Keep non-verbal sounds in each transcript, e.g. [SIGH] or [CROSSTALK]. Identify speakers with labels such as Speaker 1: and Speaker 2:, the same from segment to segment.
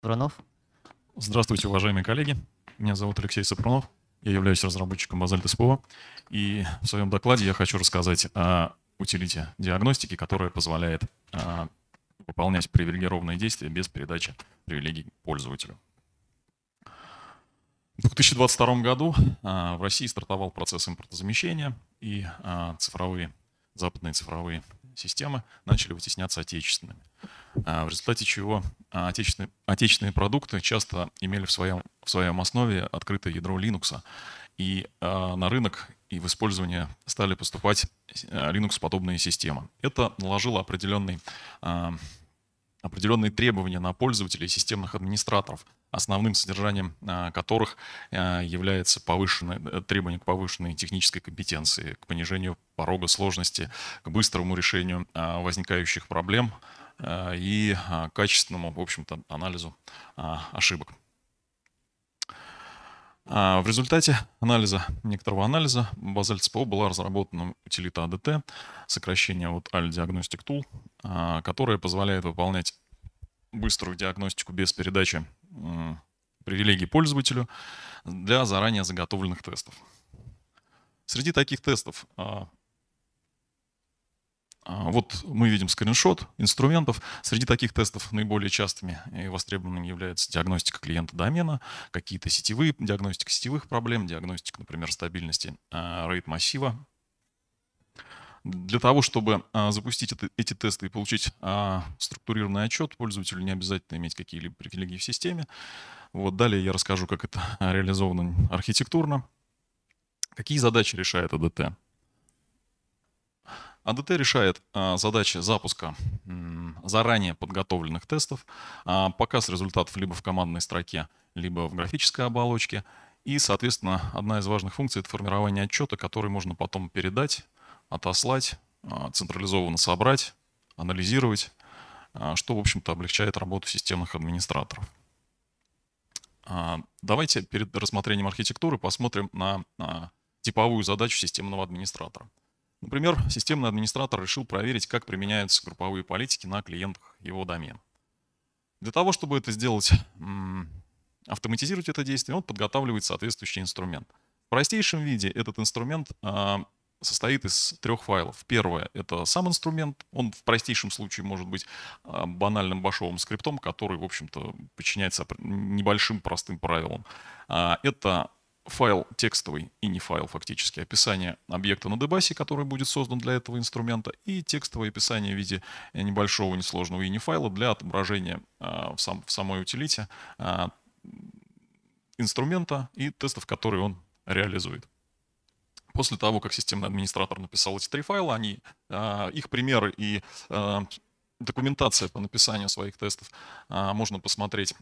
Speaker 1: Брунов. Здравствуйте, уважаемые коллеги. Меня зовут Алексей Сапрунов. Я являюсь разработчиком Базальт СПО. И в своем докладе я хочу рассказать о утилите диагностики, которая позволяет а, выполнять привилегированные действия без передачи привилегий пользователю. В 2022 году а, в России стартовал процесс импортозамещения, и а, цифровые, западные цифровые системы начали вытесняться отечественными. А, в результате чего а, отечественные, отечественные продукты часто имели в, своем, в своем основе открытое ядро Linux. И а, на рынок и в использование стали поступать Linux-подобные системы. Это наложило определенный определенные требования на пользователей и системных администраторов, основным содержанием которых является повышенное, э, требование к повышенной технической компетенции, к понижению порога сложности, к быстрому решению возникающих проблем, Э, и а, качественному, в общем-то, анализу а, ошибок. А, в результате анализа, некоторого анализа базальт СПО была разработана утилита ADT, сокращение от AL Diagnostic Tool, которая позволяет выполнять быструю диагностику без передачи привилегий пользователю для заранее заготовленных тестов. Среди таких тестов а, вот мы видим скриншот инструментов. Среди таких тестов наиболее частыми и востребованными является диагностика клиента домена, какие-то сетевые, диагностика сетевых проблем, диагностика, например, стабильности а, RAID массива. Для того, чтобы а, запустить эти тесты и получить структурированный отчет, пользователю не обязательно иметь какие-либо привилегии в системе. Вот далее я расскажу, как это [LAUGHS] реализовано архитектурно. Какие задачи решает АДТ? АДТ решает а, задачи запуска заранее подготовленных тестов, а, показ результатов либо в командной строке, либо в графической оболочке. И, соответственно, одна из важных функций – это формирование отчета, который можно потом передать, отослать, а, централизованно собрать, анализировать, что, в общем-то, облегчает работу системных администраторов. Давайте перед рассмотрением архитектуры посмотрим на типовую задачу системного администратора. Например, системный администратор решил проверить, как применяются групповые политики на клиентах его домена. Для того, чтобы это сделать, автоматизировать это действие, он подготавливает соответствующий инструмент. В простейшем виде этот инструмент а, состоит из трех файлов. Первое — это сам инструмент. Он в простейшем случае может быть а, банальным башовым скриптом, который, в общем-то, подчиняется небольшим простым правилам. А, это файл текстовый и не файл фактически, описание объекта на дебасе, который будет создан для этого инструмента, и текстовое описание в виде небольшого несложного ini файла для отображения а, в, сам, в самой утилите а, инструмента и тестов, которые он реализует. После того, как системный администратор написал эти три файла, они, а, их примеры и документация по написанию своих тестов можно посмотреть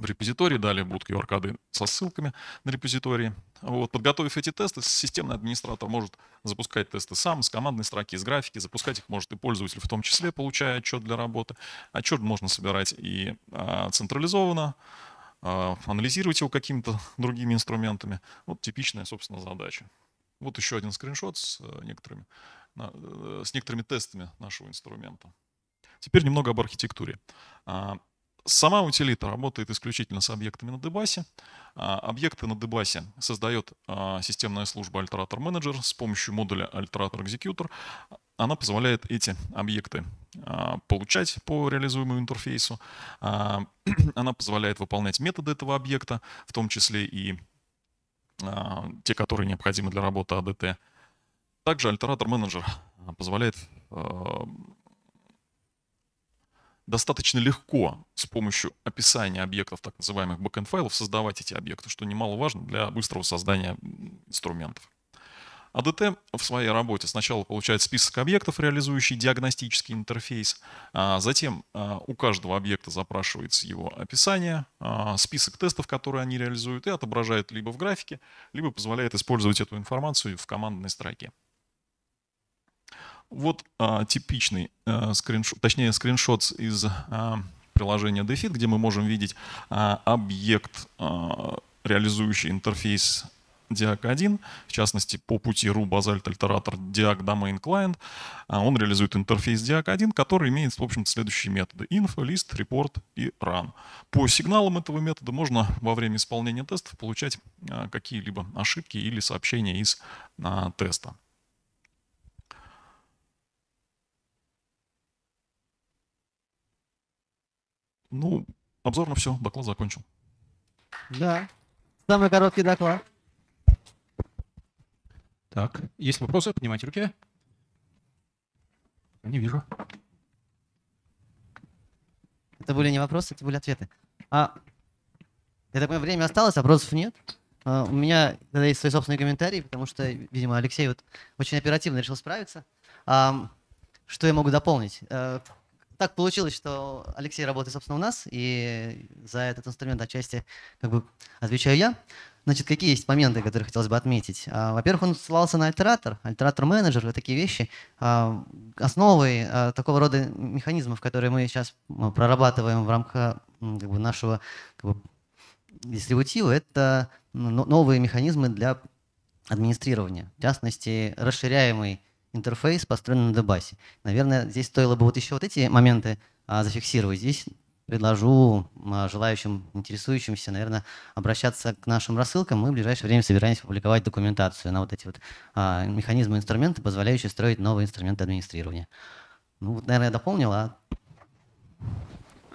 Speaker 1: в репозитории, далее будут QR-коды со ссылками на репозитории. Вот, подготовив эти тесты, системный администратор может запускать тесты сам, с командной строки, из графики, запускать их может и пользователь в том числе, получая отчет для работы. Отчет можно собирать и а, централизованно, а, анализировать его какими-то другими инструментами. Вот типичная, собственно, задача. Вот еще один скриншот с э, некоторыми, э, с некоторыми тестами нашего инструмента. Теперь немного об архитектуре. А, Сама утилита работает исключительно с объектами на дебасе. А, объекты на дебасе создает а, системная служба Alterator Manager с помощью модуля Alterator Executor. Она позволяет эти объекты а, получать по реализуемому интерфейсу. [CLEARS THROAT] Она позволяет выполнять методы этого объекта, в том числе и те, которые необходимы для работы ADT. Также Alterator Manager позволяет достаточно легко с помощью описания объектов, так называемых backend-файлов, создавать эти объекты, что немаловажно для быстрого создания инструментов. АДТ в своей работе сначала получает список объектов, реализующий диагностический интерфейс, а затем а, у каждого объекта запрашивается его описание, а, список тестов, которые они реализуют, и отображает либо в графике, либо позволяет использовать эту информацию в командной строке. Вот а, типичный а, скриншот, точнее скриншот из а, приложения DeFit, где мы можем видеть а, объект, а, реализующий интерфейс DIAC1, в частности, по пути RU Basalt Alterator DIAC Domain Client. А, он реализует интерфейс DIAC1, который имеет, в общем-то, следующие методы. Info, list, report и run. По сигналам этого метода можно во время исполнения тестов получать а, какие-либо ошибки или сообщения из а, теста. Ну, обзор на все, доклад закончил.
Speaker 2: Да, самый короткий доклад. Так, есть вопросы? Поднимайте руки. Не вижу. Это были не вопросы, это были ответы. А, я так время осталось, вопросов нет. А, у меня тогда есть свои собственные комментарии, потому что, видимо, Алексей вот очень оперативно решил справиться. А, что я могу дополнить? А, так получилось, что Алексей работает, собственно, у нас, и за этот инструмент отчасти как бы отвечаю я. Значит, какие есть моменты, которые хотелось бы отметить? А, во-первых, он ссылался на альтератор, альтератор-менеджер, вот такие вещи. А, Основы а, такого рода механизмов, которые мы сейчас ну, прорабатываем в рамках как бы, нашего как бы, дистрибутива, это ну, новые механизмы для администрирования. В частности, расширяемый интерфейс построен на дебасе. Наверное, здесь стоило бы вот еще вот эти моменты а, зафиксировать. Здесь предложу а, желающим, интересующимся, наверное, обращаться к нашим рассылкам. Мы в ближайшее время собираемся публиковать документацию на вот эти вот а, механизмы инструменты, позволяющие строить новые инструменты администрирования. Ну, вот, наверное, я дополнил, а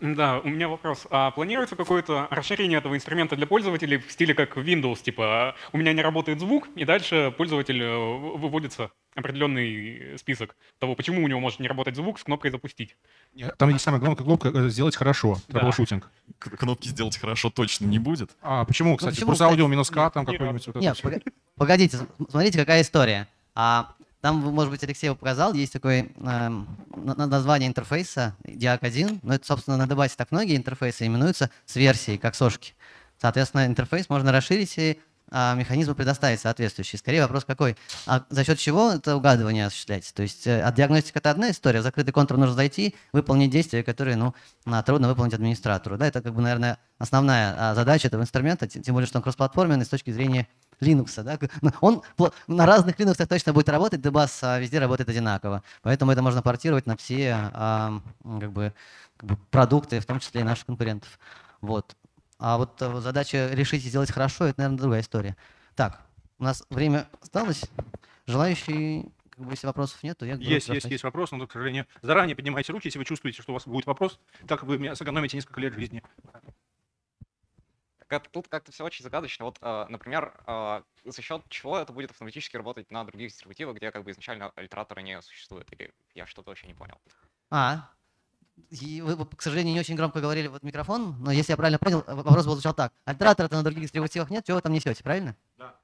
Speaker 3: да, у меня вопрос. А планируется какое-то расширение этого инструмента для пользователей в стиле как Windows? Типа а, у меня не работает звук, и дальше пользователь э, выводится определенный список того, почему у него может не работать звук с кнопкой «Запустить». Там есть самая главная кнопка э, «Сделать хорошо», трэблшутинг.
Speaker 2: Да. Кнопки «Сделать хорошо» точно не будет. А почему, ну, кстати? Ну, почему? аудио минус К там какой-нибудь. Вот Нет, пог... погодите, смотрите, какая история. А, там, может быть, Алексей показал, есть такое эм, название интерфейса Diac1, но это, собственно, на добавить, так многие интерфейсы именуются с версией, как сошки. Соответственно, интерфейс можно расширить и а, механизмы предоставить соответствующие. Скорее вопрос какой? А за счет чего это угадывание осуществляется, То есть э, от диагностика это одна история, закрытый контур нужно зайти, выполнить действия, которые ну, трудно выполнить администратору. Да, это, как бы, наверное, основная а, задача этого инструмента, тем более, что он кроссплатформенный с точки зрения Linux. Да? Ну, он на разных Linux точно будет работать, дебас а, везде работает одинаково. Поэтому это можно портировать на все как бы продукты, в том числе и наших конкурентов. Вот. А э, вот задача решить и сделать хорошо, это, наверное, другая история. Так, у нас время осталось. Желающие, как бы, если вопросов нет, то я... Есть, есть, есть
Speaker 3: вопрос, но, к сожалению, заранее поднимайте руки, если вы чувствуете, что у вас будет вопрос, так вы меня сэкономите несколько лет жизни. тут как-то все очень загадочно. Вот, э, например, э, за счет чего это будет автоматически работать на других дистрибутивах, где как бы изначально альтератора не существуют, или я что-то вообще не понял.
Speaker 2: А, вы, к сожалению, не очень громко говорили в микрофон, но если я правильно понял, вопрос был звучал так. Альтератора-то на других дистрибутивах нет, чего вы там несете, правильно? Да.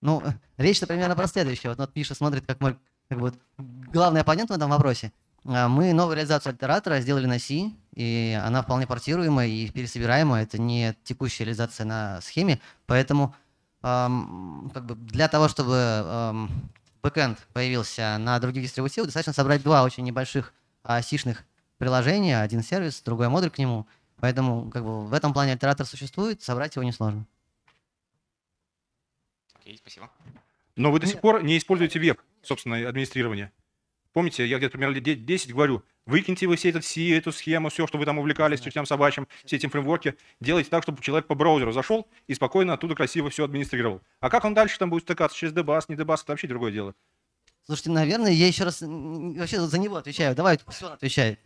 Speaker 2: Ну, э, речь-то примерно про следующее. Вот, вот Миша смотрит, как мой как бы, главный оппонент в этом вопросе. А, мы новую реализацию альтератора сделали на C, и она вполне портируемая и пересобираемая. Это не текущая реализация на схеме, поэтому эм, как бы для того, чтобы эм, бэкэнд появился на других дистрибутивах, достаточно собрать два очень небольших э, сишных приложение, один сервис, другой модуль к нему. Поэтому как бы, в этом плане альтератор существует, собрать его несложно.
Speaker 3: Окей, okay, спасибо. Но вы до сих пор не используете веб, собственно, администрирование. Помните, я где-то примерно лет 10 говорю, выкиньте вы все этот C, эту схему, все, что вы там увлекались, чертям собачьим, все эти фреймворки, делайте так, чтобы человек по браузеру зашел и спокойно оттуда красиво все администрировал. А как он дальше там будет стыкаться через DBAS, не DBAS, это вообще другое дело.
Speaker 2: Слушайте, наверное, я еще раз вообще за него отвечаю. Давай, все отвечай.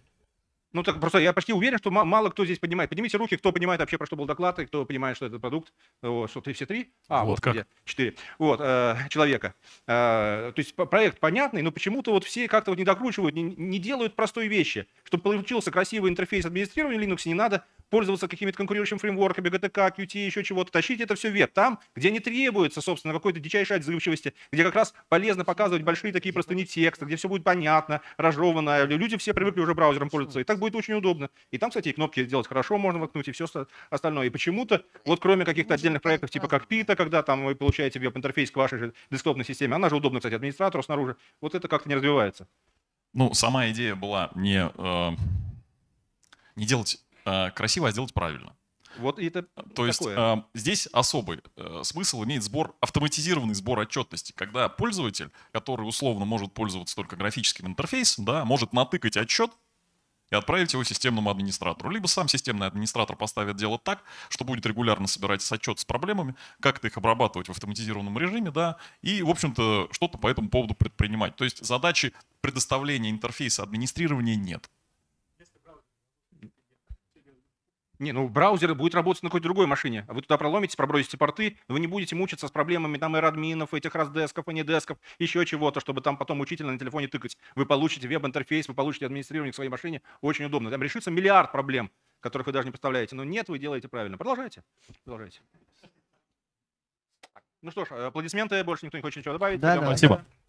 Speaker 3: Ну, так просто я почти уверен, что мало кто здесь понимает. Поднимите руки, кто понимает вообще, про что был доклад, и кто понимает, что это продукт. Вот, что ты все три? А, вот, вот как. Четыре. Вот, э, человека. Э, то есть проект понятный, но почему-то вот все как-то вот не докручивают, не, не делают простой вещи. Чтобы получился красивый интерфейс администрирования Linux, не надо пользоваться какими-то конкурирующими фреймворками, GTK, QT, еще чего-то, тащить это все вверх, там, где не требуется, собственно, какой-то дичайшей отзывчивости, где как раз полезно показывать большие такие простыни текста, где все будет понятно, разжевано, люди все привыкли уже браузером пользоваться, и так будет очень удобно. И там, кстати, и кнопки сделать хорошо можно воткнуть, и все остальное. И почему-то, вот кроме каких-то отдельных проектов типа как Пита, когда там вы получаете веб-интерфейс к вашей же десктопной системе, она же удобна, кстати, администратору снаружи, вот это как-то не развивается.
Speaker 1: Ну, сама идея была не, э, не делать Э, красиво, а сделать правильно. Вот это То такое. есть э, здесь особый э, смысл имеет сбор, автоматизированный сбор отчетности, когда пользователь, который условно может пользоваться только графическим интерфейсом, да, может натыкать отчет и отправить его системному администратору. Либо сам системный администратор поставит дело так, что будет регулярно собирать отчет с проблемами, как-то их обрабатывать в автоматизированном режиме, да, и, в общем-то, что-то по этому поводу предпринимать. То есть задачи предоставления интерфейса администрирования нет. Не, ну
Speaker 3: браузер будет работать на какой-то другой машине. А вы туда проломитесь, пробросите порты, вы не будете мучиться с проблемами там и админов, этих раздесков, и недесков, еще чего-то, чтобы там потом учителя на телефоне тыкать. Вы получите веб-интерфейс, вы получите администрирование к своей машине. Очень удобно. Там решится миллиард проблем, которых вы даже не представляете. Но нет, вы делаете правильно. Продолжайте. Продолжайте. Ну что ж, аплодисменты, больше никто не хочет ничего добавить. Да, да, спасибо. Да.